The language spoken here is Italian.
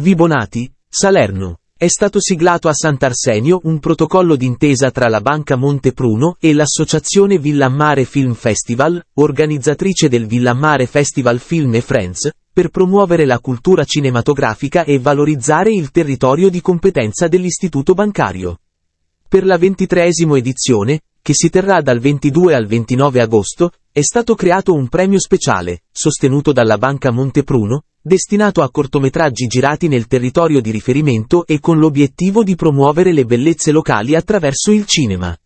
Vibonati, Salerno. È stato siglato a Sant'Arsenio un protocollo d'intesa tra la Banca Monte Pruno e l'Associazione Villamare Film Festival, organizzatrice del Villamare Festival Film e Friends, per promuovere la cultura cinematografica e valorizzare il territorio di competenza dell'istituto bancario. Per la ventitreesima edizione, che si terrà dal 22 al 29 agosto, è stato creato un premio speciale, sostenuto dalla Banca Monte Pruno, destinato a cortometraggi girati nel territorio di riferimento e con l'obiettivo di promuovere le bellezze locali attraverso il cinema.